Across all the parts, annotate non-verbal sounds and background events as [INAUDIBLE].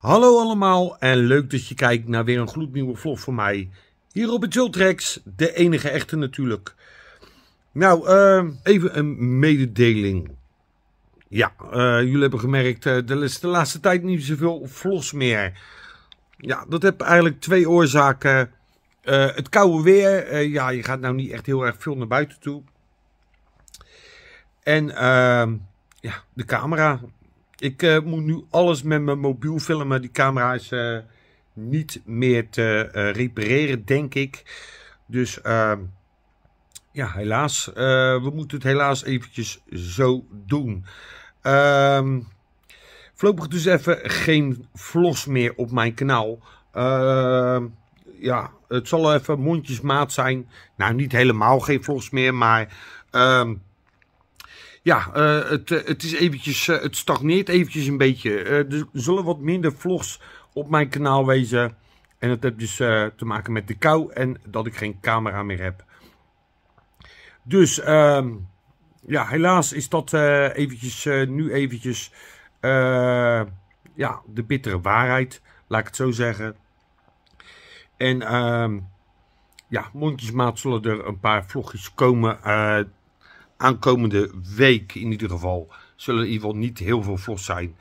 Hallo allemaal en leuk dat je kijkt naar weer een gloednieuwe vlog van mij. Hier op het Jultrex, de enige echte natuurlijk. Nou, ehm, even een mededeling. Ja, eh, jullie hebben gemerkt, eh, dat er de laatste tijd niet zoveel vlogs meer. Ja, dat heb eigenlijk twee oorzaken. Eh, het koude weer, ja, je gaat nou niet echt heel erg veel naar buiten toe. En ehm, ja, de camera, ik eh, moet nu alles met mijn mobiel filmen. Die camera is eh, niet meer te eh, repareren, denk ik. Dus ehm, ja, helaas. we moeten het helaas eventjes zo doen. Um, voorlopig dus even geen vlogs meer op mijn kanaal. Ehm, ja, het zal even mondjesmaat zijn. Nou, niet helemaal geen vlogs meer, maar ja, eh, het, eh, het is eventjes, eh, het stagneert eventjes een beetje. er zullen wat minder vlogs op mijn kanaal wezen. En dat heeft dus te maken met de kou en dat ik geen camera meer heb. Dus ehm, ja, helaas is dat eventjes, nu eventjes ja, de bittere waarheid, laat ik het zo zeggen. En ehm, ja, mondjesmaat zullen er een paar vlogjes komen aankomende week in ieder geval zullen er in ieder geval niet heel veel vlogs zijn.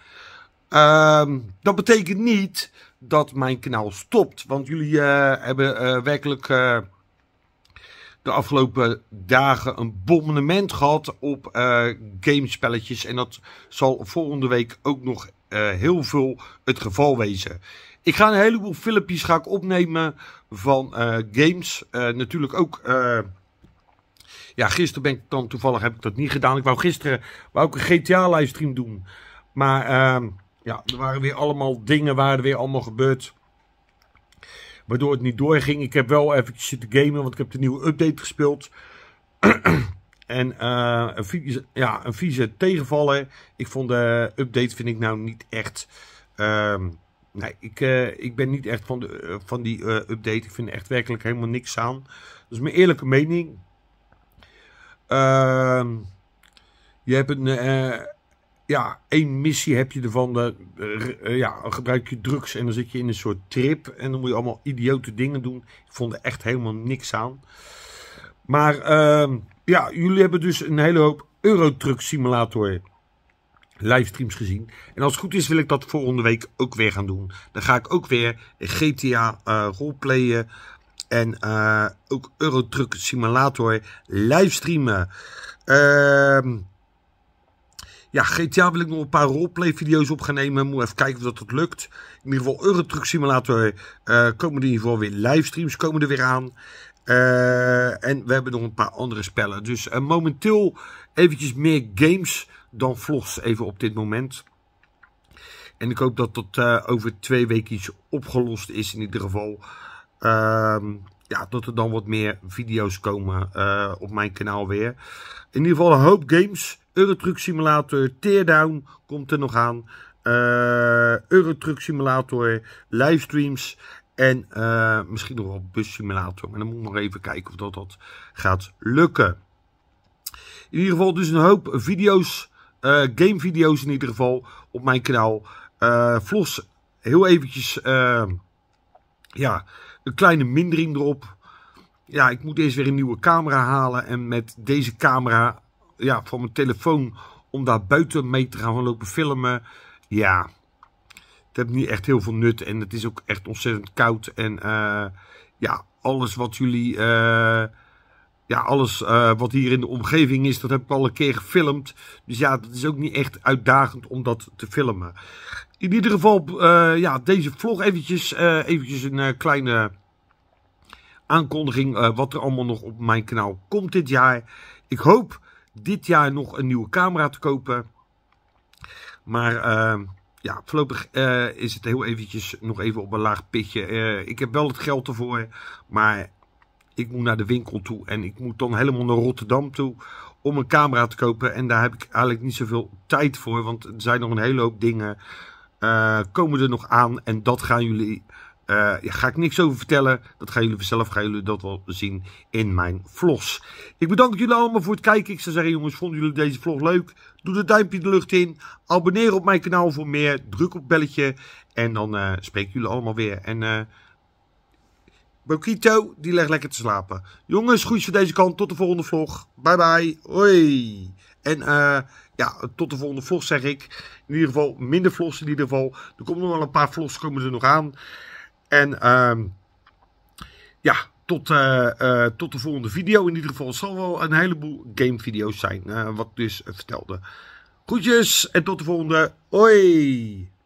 Ehm, dat betekent niet dat mijn kanaal stopt. Want jullie eh, hebben eh, werkelijk eh, de afgelopen dagen een bombardement gehad op gamespelletjes. En dat zal volgende week ook nog heel veel het geval wezen. Ik ga een heleboel filmpjes ga ik opnemen van games. natuurlijk ook ja, gisteren ben ik dan toevallig heb ik dat niet gedaan. Ik wou gisteren wou ook een GTA livestream doen. Maar ehm, ja, er waren weer allemaal dingen, er weer allemaal gebeurd. Waardoor het niet doorging. Ik heb wel eventjes zitten gamen, want ik heb de nieuwe update gespeeld. [CLEARS THROAT] en eh, een, vieze, ja, een vieze tegenvaller. Ik vond de update vind ik nou niet echt... Ehm, nee, ik, eh, ik ben niet echt van, de, eh, van die update. Ik vind er echt werkelijk helemaal niks aan. Dat is mijn eerlijke mening. Ehm, je hebt een, eh, ja, één missie heb je ervan. Eh, ja, gebruik je drugs en dan zit je in een soort trip. En dan moet je allemaal idiote dingen doen. Ik vond er echt helemaal niks aan. Maar uh, ja, jullie hebben dus een hele hoop Eurotruck Simulator livestreams gezien. En als het goed is wil ik dat volgende week ook weer gaan doen. Dan ga ik ook weer GTA eh, roleplayen. En uh, ook Eurotruck Simulator livestreamen. Ehm ja, GTA wil ik nog een paar roleplay video's op gaan nemen. Moet even kijken of dat, lukt. In ieder geval Eurotruck Simulator eh, komen er in ieder geval weer livestreams komen er weer aan. Uh, en we hebben nog een paar andere spellen. Dus momenteel eventjes meer games dan vlogs even op dit moment. En ik hoop dat dat over twee weken iets opgelost is in ieder geval. Um, ja, dat er dan wat meer video's komen uh, op mijn kanaal weer. In ieder geval een hoop games. Eurotruck Simulator, Teardown komt er nog aan. Uh, Eurotruck Simulator, livestreams. En eh, misschien nog wel Bus Simulator. Maar dan moet ik nog even kijken of dat, dat gaat lukken. In ieder geval dus een hoop video's. Game video's in ieder geval op mijn kanaal. Vlos heel eventjes ehm, ja, een kleine mindering erop. Ja, ik moet eerst weer een nieuwe camera halen. En met deze camera ja, van mijn telefoon om daar buiten mee te gaan lopen filmen. Ja, het heeft niet echt heel veel nut. En het is ook echt ontzettend koud. En uh, ja, alles wat jullie... Eh, ja, alles eh, wat hier in de omgeving is, dat heb ik al een keer gefilmd. Dus ja, dat is ook niet echt uitdagend om dat te filmen. In ieder geval, eh, ja, deze vlog eventjes, eh, eventjes een kleine aankondiging wat er allemaal nog op mijn kanaal komt dit jaar. Ik hoop dit jaar nog een nieuwe camera te kopen. Maar ja, voorlopig is het heel eventjes nog even op een laag pitje. ik heb wel het geld ervoor, maar ik moet naar de winkel toe en ik moet dan helemaal naar Rotterdam toe om een camera te kopen. En daar heb ik eigenlijk niet zoveel tijd voor, want er zijn nog een hele hoop dingen eh, komen er nog aan. En dat gaan jullie, uh, ga ik niks over vertellen. Dat gaan jullie zelf, gaan jullie dat wel zien in mijn vlogs. Ik bedank jullie allemaal voor het kijken. Ik zou zeggen jongens, vonden jullie deze vlog leuk? Doe de duimpje de lucht in. Abonneer op mijn kanaal voor meer. Druk op belletje. En dan eh, spreek ik jullie allemaal weer. En... Bokito, die legt lekker te slapen. Jongens, goedjes van deze kant. Tot de volgende vlog. Bye bye. Hoi. En uh, ja, tot de volgende vlog zeg ik. In ieder geval minder vlogs in ieder geval. Er komen nog wel een paar vlogs komen er nog aan. En uh, ja, tot, uh, tot de volgende video. In ieder geval het zal wel een heleboel game video's zijn. wat dus vertelde. Groetjes en tot de volgende. Hoi.